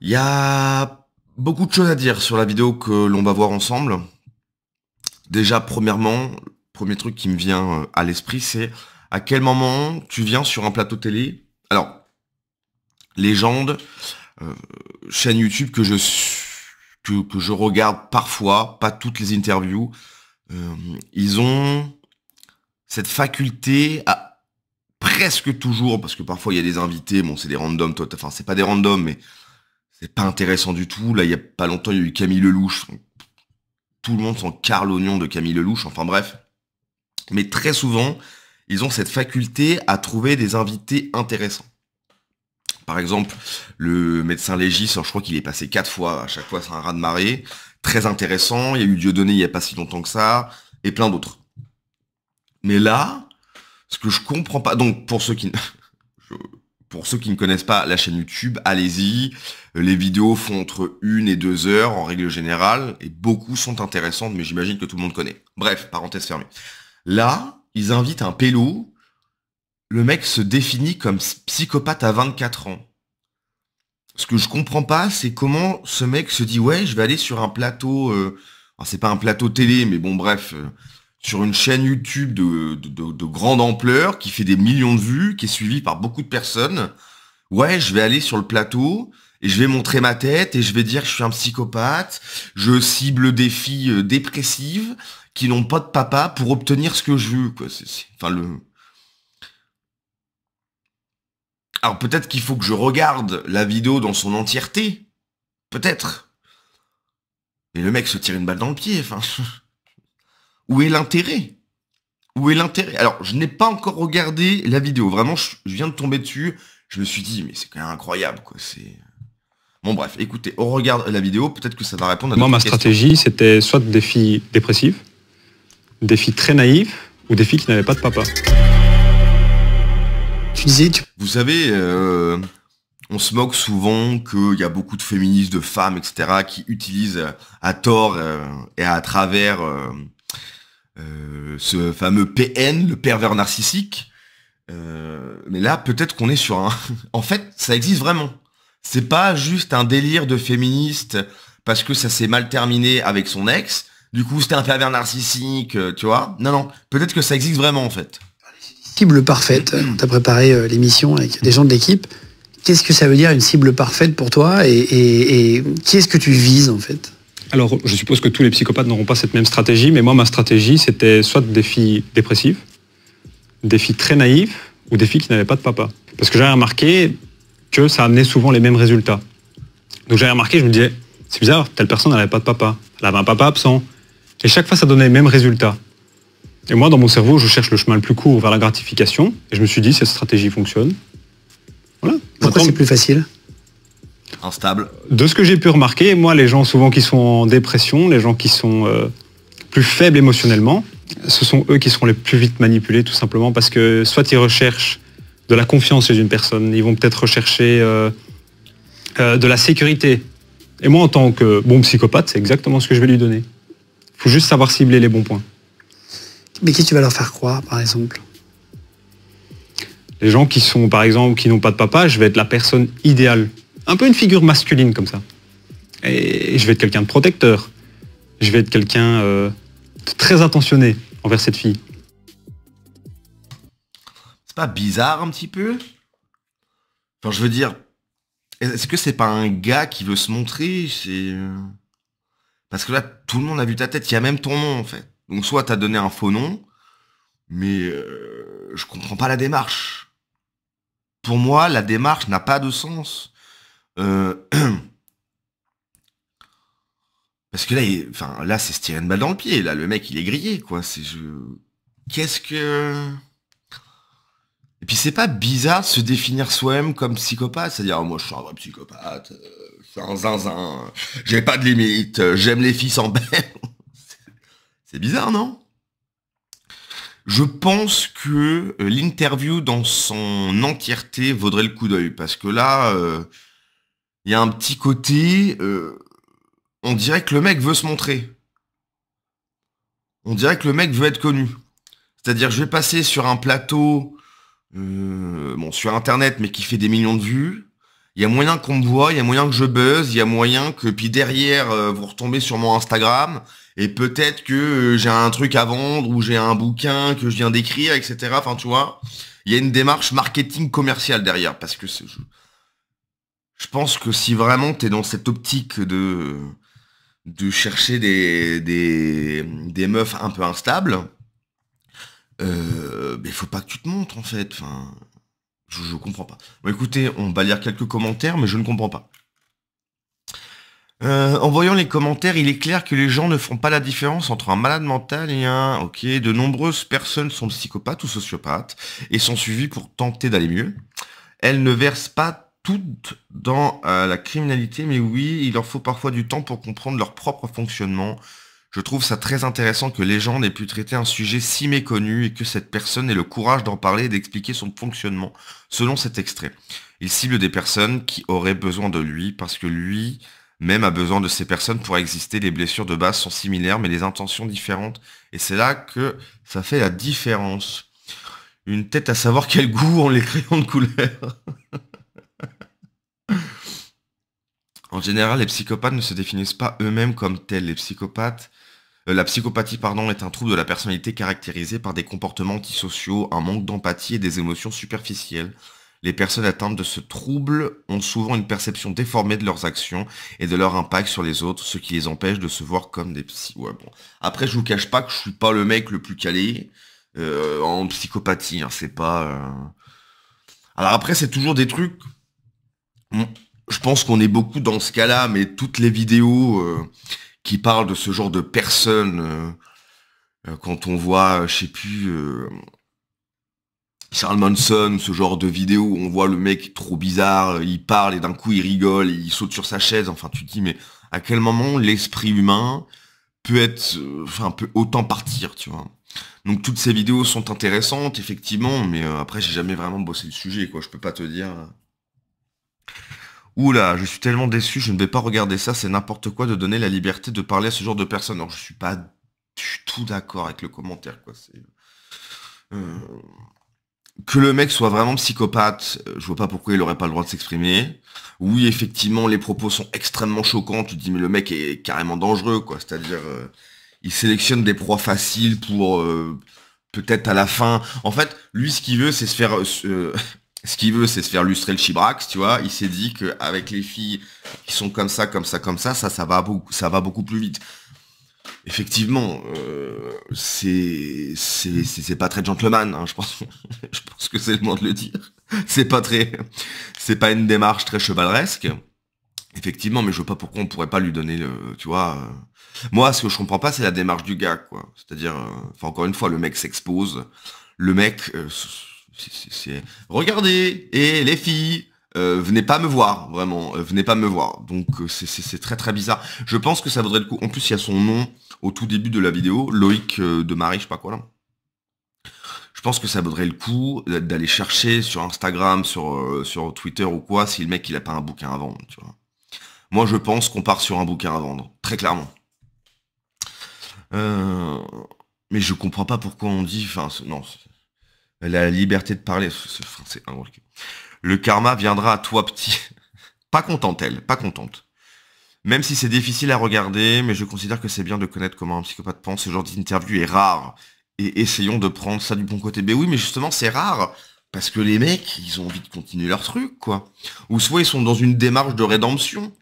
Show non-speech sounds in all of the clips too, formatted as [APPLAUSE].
Il y a beaucoup de choses à dire sur la vidéo que l'on va voir ensemble. Déjà, premièrement, le premier truc qui me vient euh, à l'esprit, c'est à quel moment tu viens sur un plateau télé. Alors, légende, euh, chaîne YouTube que je que, je regarde parfois, pas toutes les interviews. Euh, ils ont cette faculté à presque toujours, parce que parfois il y a des invités, bon c'est des randoms, enfin c'est pas des randoms, mais c'est pas intéressant du tout. Là, il y a pas longtemps, il y a eu Camille Lelouch. Tout le monde s'en carre l'oignon de Camille Lelouch. Enfin bref. Mais très souvent, ils ont cette faculté à trouver des invités intéressants. Par exemple, le médecin légiste, je crois qu'il est passé quatre fois. À chaque fois, c'est un rat de marée. Très intéressant. Il y a eu Donné il n'y a pas si longtemps que ça. Et plein d'autres. Mais là, ce que je comprends pas, donc pour ceux qui, [LAUGHS] pour ceux qui ne connaissent pas la chaîne YouTube, allez-y. Euh, les vidéos font entre une et deux heures en règle générale, et beaucoup sont intéressantes, mais j'imagine que tout le monde connaît. Bref, parenthèse fermée. Là, ils invitent un pélo. Le mec se définit comme psychopathe à 24 ans. Ce que je comprends pas, c'est comment ce mec se dit ouais, je vais aller sur un plateau. Euh, c'est pas un plateau télé, mais bon, bref. Euh, sur une chaîne YouTube de, grande ampleur, qui fait des millions de vues, qui est suivie par beaucoup de personnes. Ouais, je vais aller sur le plateau et je vais montrer ma tête et je vais dire que je suis un psychopathe, je cible des filles euh, dépressives qui n'ont pas de papa pour obtenir ce que je veux. Quoi. c'est, enfin, le... Alors peut-être qu'il faut que je regarde la vidéo dans son entièreté. Peut-être. Mais le mec se tire une balle dans le pied, enfin. [LAUGHS] Où est l'intérêt Où est l'intérêt Alors, je n'ai pas encore regardé la vidéo. Vraiment, je, viens de tomber dessus. Je me suis dit, mais c'est quand même incroyable, quoi. C'est... Bon bref, écoutez, on regarde la vidéo, peut-être que ça va répondre à Moi, ma stratégie, c'était soit des filles dépressives, des filles très naïves, ou des filles qui n'avaient pas de papa. Physique. Vous savez, euh, on se moque souvent qu'il y a beaucoup de féministes, de femmes, etc., qui utilisent à tort euh, et à travers... Euh, euh, ce fameux PN, le pervers narcissique. Euh, mais là, peut-être qu'on est sur un... [LAUGHS] en fait, ça existe vraiment. C'est pas juste un délire de féministe parce que ça s'est mal terminé avec son ex. Du coup, c'était un pervers narcissique, euh, tu vois. Non, non. Peut-être que ça existe vraiment, en fait. Cible parfaite. on mm. t'a préparé l'émission avec des gens de l'équipe. Qu'est-ce que ça veut dire une cible parfaite pour toi et, et qui est-ce que tu vises, en fait alors, je suppose que tous les psychopathes n'auront pas cette même stratégie, mais moi, ma stratégie, c'était soit des filles dépressives, des filles très naïves, ou des filles qui n'avaient pas de papa. Parce que j'avais remarqué que ça amenait souvent les mêmes résultats. Donc j'avais remarqué, je me disais, c'est bizarre, telle personne n'avait pas de papa. Elle avait un papa absent. Et chaque fois, ça donnait les mêmes résultats. Et moi, dans mon cerveau, je cherche le chemin le plus court vers la gratification. Et je me suis dit, cette stratégie fonctionne. Voilà. Pourquoi c'est plus facile instable De ce que j'ai pu remarquer, moi, les gens souvent qui sont en dépression, les gens qui sont euh, plus faibles émotionnellement, ce sont eux qui seront les plus vite manipulés, tout simplement, parce que soit ils recherchent de la confiance chez une personne, ils vont peut-être rechercher euh, euh, de la sécurité. Et moi, en tant que bon psychopathe, c'est exactement ce que je vais lui donner. Il faut juste savoir cibler les bons points. Mais qui tu vas leur faire croire, par exemple Les gens qui sont, par exemple, qui n'ont pas de papa, je vais être la personne idéale un peu une figure masculine comme ça. Et je vais être quelqu'un de protecteur. Je vais être quelqu'un euh, de très attentionné envers cette fille. C'est pas bizarre un petit peu Enfin, je veux dire, est-ce que c'est pas un gars qui veut se montrer C'est parce que là, tout le monde a vu ta tête. Il y a même ton nom en fait. Donc soit t'as donné un faux nom, mais euh, je comprends pas la démarche. Pour moi, la démarche n'a pas de sens. Euh, [CLEARS THROAT] parce que là, enfin, là, c'est se tirer une balle dans le pied. Là, le mec, il est grillé, quoi. C'est je... Qu'est-ce que... Et puis c'est pas bizarre de se définir soi-même comme psychopathe, c'est-à-dire moi je suis un vrai psychopathe, euh, je suis un j'ai pas de limite, euh, j'aime les filles sans bain. c'est bizarre, non Je pense que euh, l'interview dans son entièreté vaudrait le coup d'œil, parce que là, il y a un petit côté, euh, on dirait que le mec veut se montrer. On dirait que le mec veut être connu. C'est-à-dire, je vais passer sur un plateau, euh, bon, sur Internet, mais qui fait des millions de vues. Il y a moyen qu'on me voit, il y a moyen que je buzz, il y a moyen que, puis derrière, euh, vous retombez sur mon Instagram, et peut-être que j'ai un truc à vendre, ou j'ai un bouquin que je viens d'écrire, etc. Enfin, tu vois, il y a une démarche marketing commerciale derrière, parce que c'est je pense que si vraiment tu es dans cette optique de, de chercher des, des, meufs un peu instables, euh, mais faut pas que tu te montres en fait. Enfin, je, je comprends pas. Bon, écoutez, on va lire quelques commentaires, mais je ne comprends pas. Euh, en voyant les commentaires, il est clair que les gens ne font pas la différence entre un malade mental et un... Ok, de nombreuses personnes sont psychopathes ou sociopathes et sont suivies pour tenter d'aller mieux. Elles ne versent pas toutes dans euh, la criminalité, mais oui, il leur faut parfois du temps pour comprendre leur propre fonctionnement. Je trouve ça très intéressant que les gens n'aient pu traiter un sujet si méconnu et que cette personne ait le courage d'en parler et d'expliquer son fonctionnement, selon cet extrait. Il cible des personnes qui auraient besoin de lui, parce que lui même a besoin de ces personnes pour exister. Les blessures de base sont similaires, mais les intentions différentes. Et c'est là que ça fait la différence. Une tête à savoir quel goût ont les crayons de couleur. [LAUGHS] En général, les psychopathes ne se définissent pas eux-mêmes comme tels. Les psychopathes, euh, la psychopathie pardon, est un trouble de la personnalité caractérisé par des comportements antisociaux, un manque d'empathie et des émotions superficielles. Les personnes atteintes de ce trouble ont souvent une perception déformée de leurs actions et de leur impact sur les autres, ce qui les empêche de se voir comme des psy. Ouais, bon. Après, je vous cache pas que je suis pas le mec le plus calé euh, en psychopathie. Hein, c'est pas. Euh. Alors après, c'est toujours des trucs je pense qu'on est beaucoup dans ce cas-là, mais toutes les vidéos euh, qui parlent de ce genre de personnes, euh, euh, quand on voit, je sais plus, Charles Manson, ce genre de vidéos, on voit le mec trop bizarre, il parle et d'un coup il rigole, il saute sur sa chaise, enfin tu te dis, mais à quel moment l'esprit humain peut être, enfin peut autant partir, tu vois. Donc toutes ces vidéos sont intéressantes, effectivement, mais après j'ai jamais vraiment bossé le sujet, quoi, je peux pas te dire Oula, je suis tellement déçu, je ne vais pas regarder ça, c'est n'importe quoi de donner la liberté de parler à ce genre de personne. Alors, je suis pas du tout d'accord avec le commentaire, quoi. C'est... Euh, que le mec soit vraiment psychopathe, euh, je vois pas pourquoi il aurait pas le droit de s'exprimer. Oui, effectivement, les propos sont extrêmement choquants. Tu te dis, mais le mec est carrément dangereux, quoi. C'est-à-dire, euh, il sélectionne des proies faciles pour peut-être à la fin. En fait, lui, ce qu'il veut, c'est se faire ce qu'il veut, c'est se faire lustrer le chibrax, tu vois. Il s'est dit qu'avec les filles qui sont comme ça, comme ça, comme ça, ça, ça va beaucoup, ça va beaucoup plus vite. Effectivement, euh, c'est c'est pas très gentleman, hein, je pense. [LAUGHS] je pense que c'est le moment de le dire. C'est pas très, c'est pas une démarche très chevaleresque. Effectivement, mais je vois pas pourquoi on pourrait pas lui donner le, tu vois. Euh. Moi, ce que je comprends pas, c'est la démarche du gars, quoi. C'est-à-dire, euh, encore une fois, le mec s'expose, le mec euh, c'est regardez et les filles euh, venez pas me voir, vraiment, euh, venez pas me voir. Donc euh, c'est très très bizarre. Je pense que ça vaudrait le coup. En plus, il y a son nom au tout début de la vidéo, Loïc de Marie, je sais pas quoi là. Je pense que ça vaudrait le coup d'aller chercher sur Instagram, sur, sur Twitter ou quoi, si le mec il a pas un bouquin à vendre, Moi je pense qu'on part sur un bouquin à vendre, très clairement. Mais je comprends pas pourquoi on dit. Enfin, non, la liberté de parler. C'est un Le karma viendra à toi petit. [LAUGHS] pas contente elle, pas contente. Même si c'est difficile à regarder, mais je considère que c'est bien de connaître comment un psychopathe pense. Ce genre d'interview est rare. Et essayons de prendre ça du bon côté. Mais oui, mais justement, c'est rare. Parce que les mecs, ils ont envie de continuer leur truc, quoi. Ou soit ils sont dans une démarche de rédemption.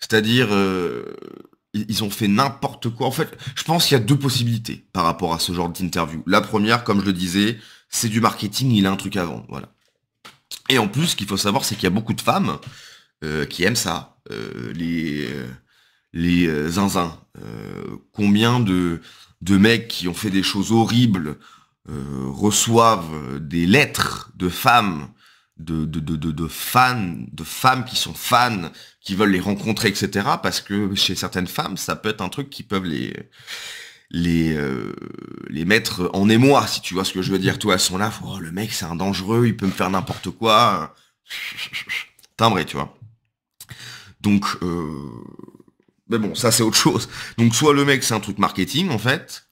C'est-à-dire, euh, ils ont fait n'importe quoi. En fait, je pense qu'il y a deux possibilités par rapport à ce genre d'interview. La première, comme je le disais, c'est du marketing, il a un truc à vendre, voilà. Et en plus, ce qu'il faut savoir, c'est qu'il y a beaucoup de femmes euh, qui aiment ça, euh, les, euh, les zinzins. combien de, de mecs qui ont fait des choses horribles reçoivent des lettres de femmes, de, de, de, de, fans, de femmes qui sont fans, qui veulent les rencontrer, etc. Parce que chez certaines femmes, ça peut être un truc qui peuvent les les, euh, les mettre en émoi, si tu vois ce que je veux dire. Toi, à son là, oh, le mec, c'est un dangereux, il peut me faire n'importe quoi. [LAUGHS] Timbré, tu vois. Donc, euh, mais bon, ça c'est autre chose. Donc, soit le mec, c'est un truc marketing, en fait.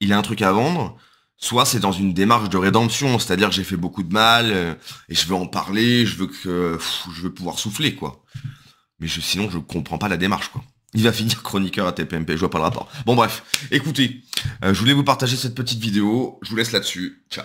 Il a un truc à vendre. Soit c'est dans une démarche de rédemption, c'est-à-dire j'ai fait beaucoup de mal euh, et je veux en parler, je veux que je veux pouvoir souffler quoi. Mais je, sinon je comprends pas la démarche quoi. Il va finir chroniqueur à TPMP, je vois pas le rapport. Bon bref, écoutez, euh, je voulais vous partager cette petite vidéo, je vous laisse là-dessus, ciao